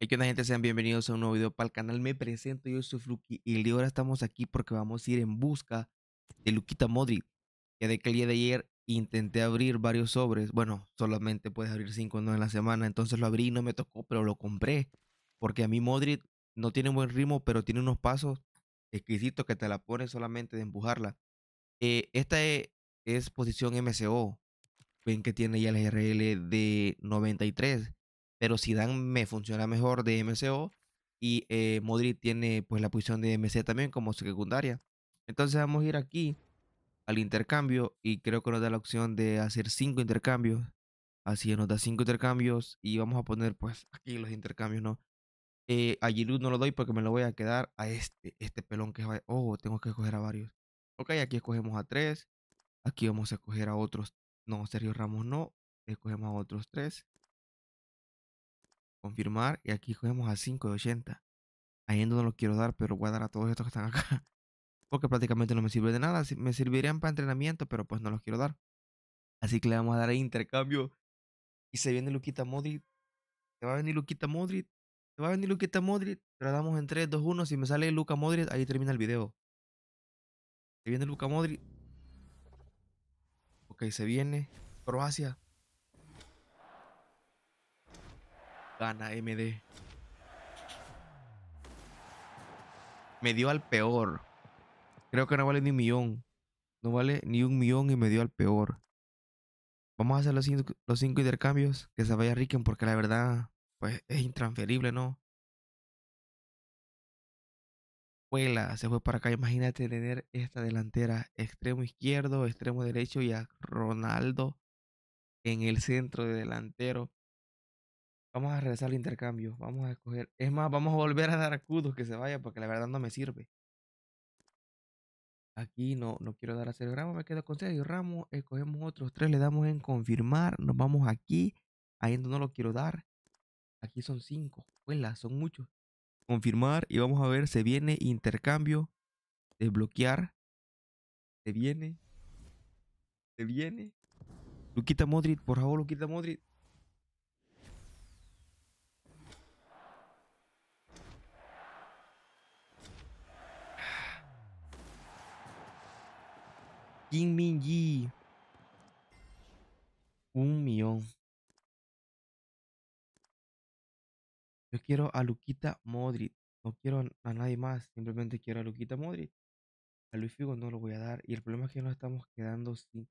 Y que una gente sean bienvenidos a un nuevo video para el canal. Me presento, yo soy Fluki y de ahora estamos aquí porque vamos a ir en busca de Luquita Modric. Ya de que el día de ayer intenté abrir varios sobres. Bueno, solamente puedes abrir 5 no en la semana. Entonces lo abrí y no me tocó, pero lo compré. Porque a mí Modric no tiene buen ritmo, pero tiene unos pasos exquisitos que te la pones solamente de empujarla. Eh, esta e, es, posición MCO. Ven que tiene ya el RL de 93 pero Zidane me funciona mejor de MCO y eh, Modric tiene pues la posición de MC también como secundaria. Entonces vamos a ir aquí al intercambio y creo que nos da la opción de hacer cinco intercambios. Así que nos da cinco intercambios y vamos a poner pues aquí los intercambios, ¿no? Eh, a Giroud no lo doy porque me lo voy a quedar a este, este pelón que va... Oh, tengo que escoger a varios. Ok, aquí escogemos a tres Aquí vamos a escoger a otros. No, Sergio Ramos no. Escogemos a otros tres confirmar y aquí cogemos a 5 de 80. Ahí no los quiero dar, pero voy a dar a todos estos que están acá. Porque prácticamente no me sirve de nada. Me servirían para entrenamiento, pero pues no los quiero dar. Así que le vamos a dar a intercambio. Y se viene Luquita Modric. Se va a venir Luquita Modric. Se va a venir Luquita Modric. le damos en 3, 2, 1. Si me sale Luca Modric, ahí termina el video. Se viene Luca Modric. Ok, se viene. Croacia. Gana MD. Me dio al peor. Creo que no vale ni un millón. No vale ni un millón y me dio al peor. Vamos a hacer los cinco, intercambios. Que se vaya Ricken porque la verdad pues es intransferible, ¿no? Vuela, se fue para acá. Imagínate tener esta delantera. Extremo izquierdo, extremo derecho y a Ronaldo en el centro de delantero. Vamos a regresar al intercambio. Vamos a escoger. Es más, vamos a volver a dar a que se vaya porque la verdad no me sirve. Aquí no, no quiero dar a Cerebramo, Me quedo con Sergio Ramos. Escogemos otros tres. Le damos en confirmar. Nos vamos aquí. Ahí no lo quiero dar. Aquí son cinco. Huela, son muchos. Confirmar y vamos a ver. Se viene intercambio. Desbloquear. Se viene. Se viene. Luquita Modric, por favor, Luquita Modric. ¡Bing Min Un millón. Yo quiero a Luquita Modric. No quiero a nadie más. Simplemente quiero a Luquita Modric. A Luis Figo no lo voy a dar. Y el problema es que nos estamos quedando sin.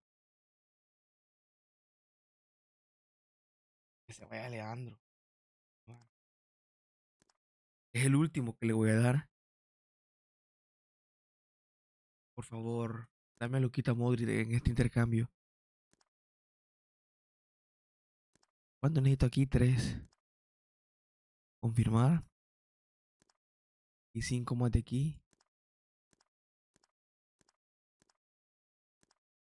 Que se vaya Leandro. Es el último que le voy a dar. Por favor. Dame a Luquita Modric en este intercambio. ¿Cuánto necesito aquí? Tres. Confirmar. Y cinco más de aquí.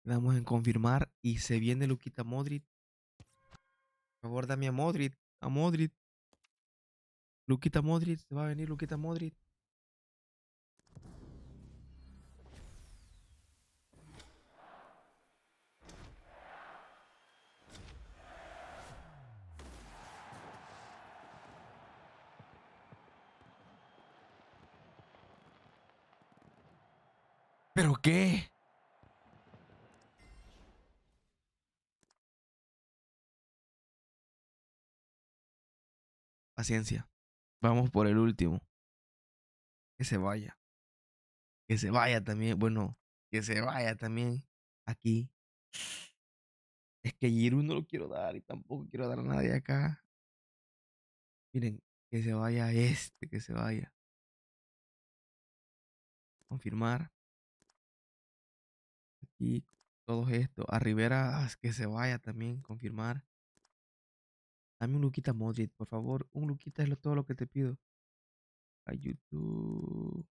Damos en confirmar. Y se viene Luquita Modric. Por favor, dame a Modric. A Modric. Luquita Modric. Se va a venir Luquita Modric. ¿Pero qué? Paciencia. Vamos por el último. Que se vaya. Que se vaya también. Bueno, que se vaya también aquí. Es que Giru no lo quiero dar y tampoco quiero dar a nadie acá. Miren, que se vaya este, que se vaya. Confirmar. Y todo esto. A Rivera que se vaya también, confirmar. Dame un Luquita Modric, por favor. Un Luquita es lo, todo lo que te pido. A YouTube.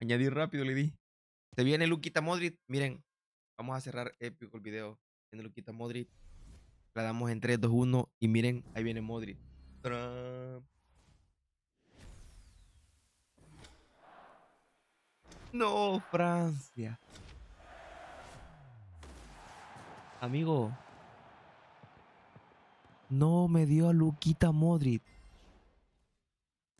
Añadir rápido, le di. Se viene Luquita Modric. Miren, vamos a cerrar épico el video. En Luquita Modric. La damos en 3, 2, 1. Y miren, ahí viene Modric. No, Francia. Amigo. No me dio a Luquita Modric.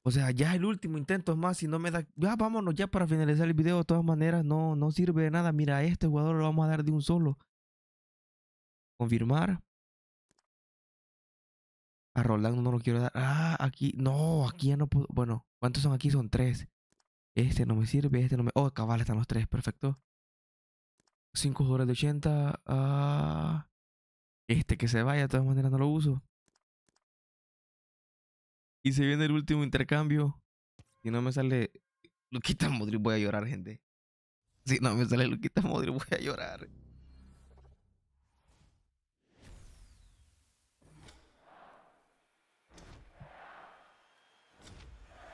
O sea, ya es el último intento es más, si no me da... Ya vámonos ya para finalizar el video. De todas maneras, no, no sirve de nada. Mira, a este jugador lo vamos a dar de un solo. Confirmar. A Rolando no lo quiero dar. Ah, aquí. No, aquí ya no puedo. Bueno, ¿cuántos son aquí? Son tres. Este no me sirve, este no me... Oh, cabal, están los tres, perfecto. Cinco jugadores de 80. Ah, este que se vaya, de todas maneras no lo uso. Y se viene el último intercambio. Si no me sale Luquita Modri, voy a llorar, gente. Si no me sale Luquita Modri, voy a llorar.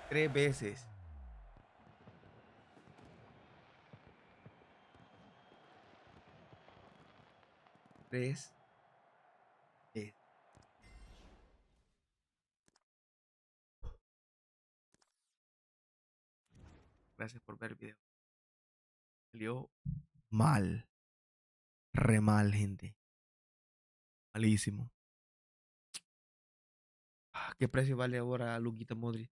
Tres veces. Eh. Gracias por ver el video. Salió mal. Re mal, gente. Malísimo. Ah, ¿Qué precio vale ahora Luquita Modri?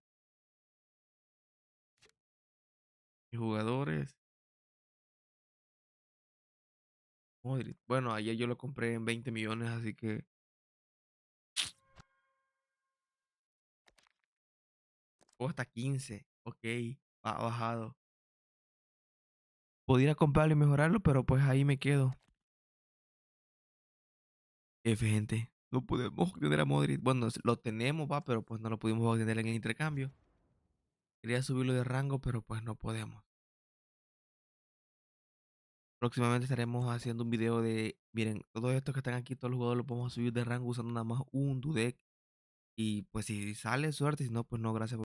Y jugadores. Modric. Bueno, ayer yo lo compré en 20 millones, así que. O hasta 15. Ok, ha bajado. Podría comprarlo y mejorarlo, pero pues ahí me quedo. F, gente. No podemos obtener a Modric. Bueno, lo tenemos, va, pero pues no lo pudimos obtener en el intercambio. Quería subirlo de rango, pero pues no podemos. Próximamente estaremos haciendo un video de, miren, todos estos que están aquí, todos los jugadores los podemos subir de rango usando nada más un deck Y pues si sale, suerte, si no, pues no, gracias por...